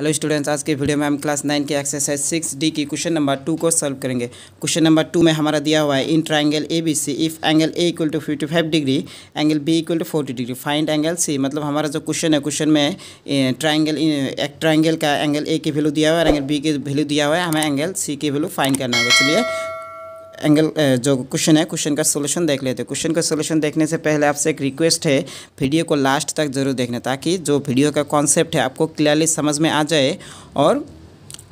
hello students आज के video में हम क्लास नाइन के एक्सरसाइज सिक्स डी की क्वेश्चन नंबर टू को सॉल्व करेंगे क्वेश्चन नंबर टू में हमारा दिया हुआ है in triangle A B C if angle A equal to fifty five degree angle B equal to forty degree find angle C मतलब हमारा जो क्वेश्चन है क्वेश्चन में ट्राइंगल एक ट्राइंगल का एंगल ए की वैल्यू दिया हुआ है एंगल बी की वैल्यू दिया हुआ है हमें एंगल सी की वैल्यू फाइंड करना होगा चलिए एंगल uh, जो क्वेश्चन है क्वेश्चन का सोल्यूशन देख लेते हैं क्वेश्चन का सोल्यूशन देखने से पहले आपसे एक रिक्वेस्ट है वीडियो को लास्ट तक जरूर देखना ताकि जो वीडियो का कॉन्सेप्ट है आपको क्लियरली समझ में आ जाए और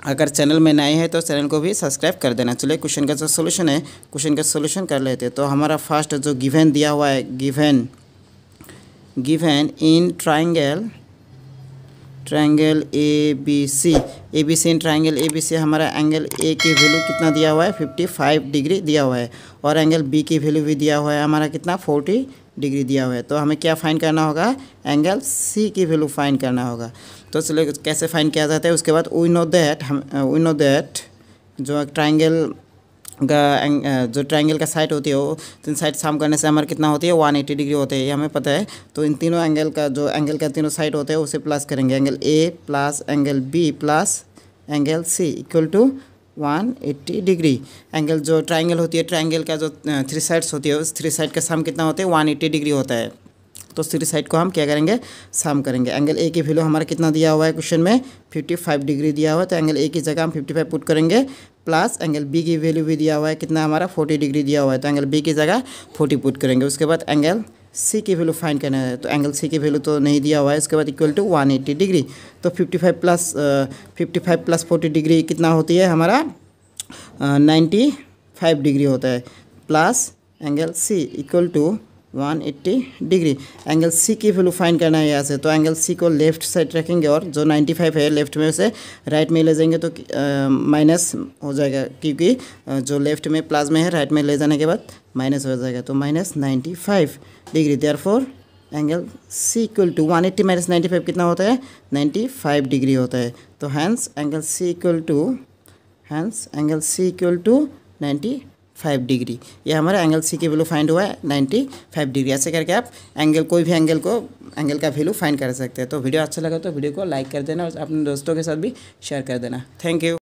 अगर चैनल में नए हैं तो चैनल को भी सब्सक्राइब कर देना चलिए क्वेश्चन का जो सोल्यूशन है क्वेश्चन का सोल्यूशन कर लेते हैं तो हमारा फर्स्ट जो गिवेन दिया हुआ है given given in triangle triangle A B C A B C in triangle A B C हमारा एंगल ए की वैल्यू कितना दिया हुआ है 55 डिग्री दिया हुआ है और एंगल बी की वैल्यू भी दिया हुआ है हमारा कितना 40 डिग्री दिया हुआ है तो हमें क्या फाइन करना होगा एंगल सी की वैल्यू फाइन करना होगा तो चलिए कैसे फाइन किया जाता है उसके बाद वी नो दैट हम वी नो दैट जो ट्राइंगल जो ट्रायंगल का साइड होती है वो तीन साइड साम करने से हमारा कितना होती है वन एटी डिग्री होते हैं ये हमें पता है तो इन तीनों एंगल का जो एंगल का तीनों साइड होते हैं उसे प्लस करेंगे angle A plus angle B plus angle C equal to one eighty degree angle जो ट्राइंगल होती है ट्राइंगल का जो थ्री साइड्स होती है उस थ्री साइड का साम कितना होता है वन एट्टी डिग्री होता है तो सीरीज साइड को हम क्या करेंगे साम करेंगे एंगल ए की वैल्यू हमारा कितना दिया हुआ है क्वेश्चन में फिफ्टी फाइव डिग्री दिया हुआ है तो एंगल ए की जगह हम फिफ्टी फाइव पुट करेंगे प्लस एंगल बी की वैल्यू भी दिया हुआ है कितना हमारा फोर्टी डिग्री दिया हुआ है तो एंगल बी की जगह फोर्टी पुट करेंगे उसके बाद एंगल सी की वैल्यू फाइंड करना है तो एंगल सी की वैल्यू तो नहीं दिया हुआ है उसके बाद equal to one eighty degree तो fifty five plus fifty five plus forty degree कितना होती है हमारा नाइन्टी फाइव डिग्री होता है plus angle C equal to 180 degree angle C की वैल्यू फाइन करना है यहाँ से तो एंगल सी को लेफ्ट साइड रखेंगे और जो 95 है लेफ्ट में उसे राइट में ले जाएंगे तो माइनस हो जाएगा क्योंकि जो लेफ्ट में प्लाज में है राइट में ले जाने के बाद माइनस हो जाएगा तो minus ninety degree therefore angle C equal to one eighty minus ninety five कितना होता है नाइन्टी फाइव डिग्री होता है तो hence angle C equal to hence angle C equal to ninety five degree ये हमारा एंगल सी की value find हुआ है नाइन्टी फाइव डिग्री ऐसे करके आप एंगल कोई भी एंगल को एंगल का वैल्यू फाइंड कर सकते हैं तो वीडियो अच्छा लगा तो वीडियो को लाइक कर देना और अपने दोस्तों के साथ भी शेयर कर देना थैंक यू